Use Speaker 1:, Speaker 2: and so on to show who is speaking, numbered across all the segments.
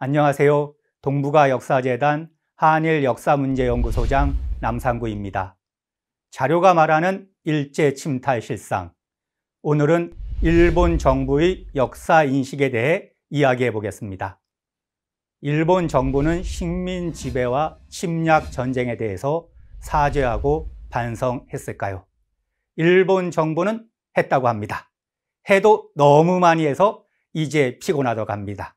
Speaker 1: 안녕하세요. 동북아 역사재단 한일 역사문제연구소장 남상구입니다. 자료가 말하는 일제 침탈 실상. 오늘은 일본 정부의 역사 인식에 대해 이야기해 보겠습니다. 일본 정부는 식민 지배와 침략 전쟁에 대해서 사죄하고 반성했을까요? 일본 정부는 했다고 합니다. 해도 너무 많이 해서 이제 피곤하다고 합니다.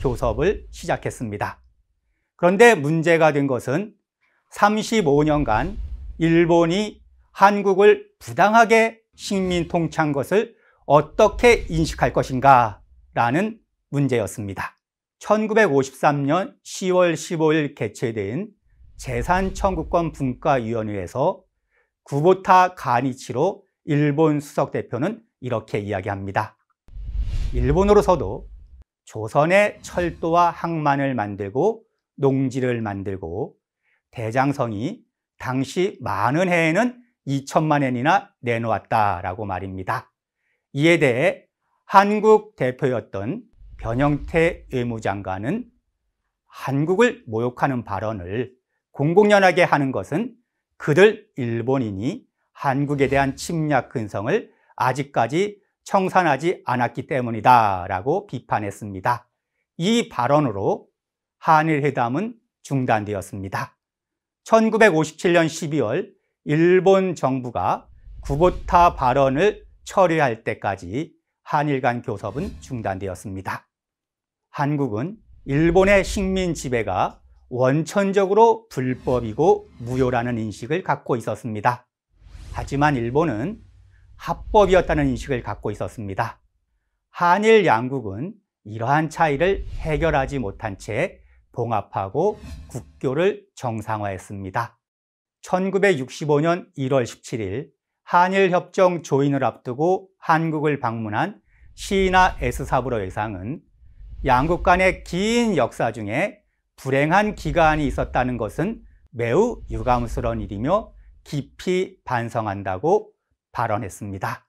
Speaker 1: 교섭을 시작했습니다. 그런데 문제가 된 것은 35년간 일본이 한국을 부당하게 식민 통치한 것을 어떻게 인식할 것인가 라는 문제였습니다. 1953년 10월 15일 개최된 재산청구권 분과위원회에서 구보타 가니치로 일본 수석대표는 이렇게 이야기합니다. 일본으로서도 조선의 철도와 항만을 만들고 농지를 만들고 대장성이 당시 많은 해에는 2천만 엔이나 내놓았다라고 말입니다. 이에 대해 한국 대표였던 변영태 외무장관은 한국을 모욕하는 발언을 공공연하게 하는 것은 그들 일본인이 한국에 대한 침략 근성을 아직까지 청산하지 않았기 때문이다 라고 비판했습니다. 이 발언으로 한일회담은 중단되었습니다. 1957년 12월 일본 정부가 구보타 발언을 처리할 때까지 한일 간 교섭은 중단되었습니다. 한국은 일본의 식민 지배가 원천적으로 불법이고 무효라는 인식을 갖고 있었습니다. 하지만 일본은 합법이었다는 인식을 갖고 있었습니다. 한일 양국은 이러한 차이를 해결하지 못한 채 봉합하고 국교를 정상화했습니다. 1965년 1월 17일 한일협정 조인을 앞두고 한국을 방문한 시이나 에스사브로 의상은 양국 간의 긴 역사 중에 불행한 기간이 있었다는 것은 매우 유감스러운 일이며 깊이 반성한다고 발언했습니다.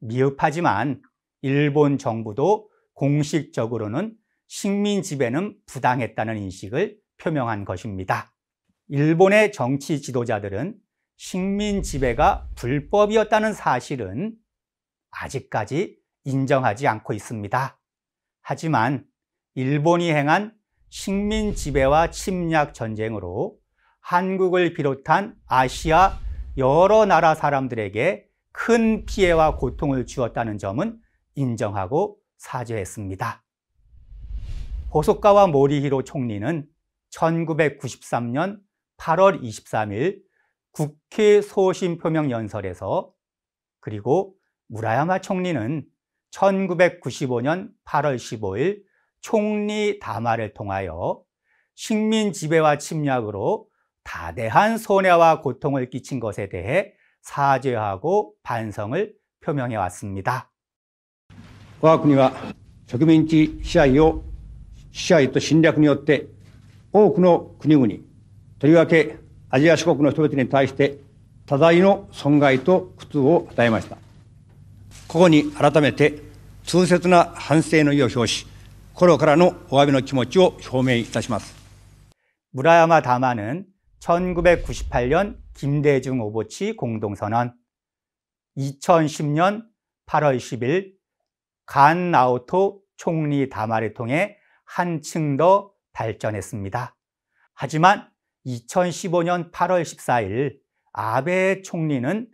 Speaker 1: 미흡하지만 일본 정부도 공식적으로는 식민 지배는 부당했다는 인식을 표명한 것입니다. 일본의 정치 지도자들은 식민 지배가 불법이었다는 사실은 아직까지 인정하지 않고 있습니다. 하지만 일본이 행한 식민 지배와 침략 전쟁으로 한국을 비롯한 아시아 여러 나라 사람들에게 큰 피해와 고통을 주었다는 점은 인정하고 사죄했습니다. 보소카와 모리히로 총리는 1993년 8월 23일 국회 소신 표명 연설에서 그리고 무라야마 총리는 1995년 8월 15일 총리 담화를 통하여 식민 지배와 침략으로 다대한 손해와 고통을 끼친 것에 대해 사죄하고반성을표명해왔습니다我が国は植民地支配を支配と侵略によって多くの国々とりわけアジア諸国の人々に対して多大の損害と苦痛を与えましたここに改めて痛切な反省の意を表し心からのお詫びの気持ちを表明いたします村山玉는 1998년 김대중 오보치 공동선언, 2010년 8월 10일 간 나우토 총리 담화를 통해 한층 더 발전했습니다. 하지만 2015년 8월 14일 아베 총리는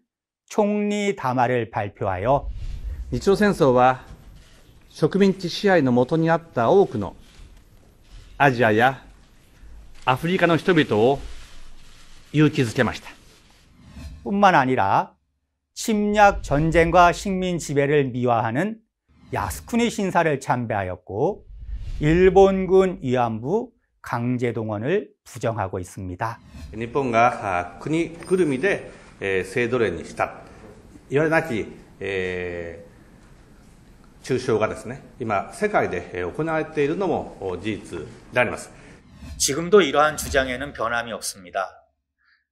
Speaker 1: 총리 담화를 발표하여 日朝戦争は植民地支配의 모토니 あった多くのアジアやアフリカの人々を勇気づけました。 뿐만 아니라 침략 전쟁과 식민 지배를 미화하는 야스쿠니 신사를 참배하였고 일본군 위안부 강제 동원을 부정하고 있습니다. 일본가 국이 아, 그름이데 세도련이 시다. 이와나기 중쇼가 이마 世界で行われているのも事実であります 어, 지금도 이러한 주장에는 변함이 없습니다.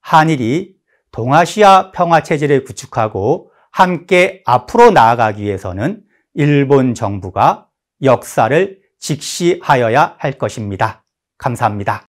Speaker 1: 한일이 동아시아 평화체제를 구축하고 함께 앞으로 나아가기 위해서는 일본 정부가 역사를 직시하여야 할 것입니다. 감사합니다.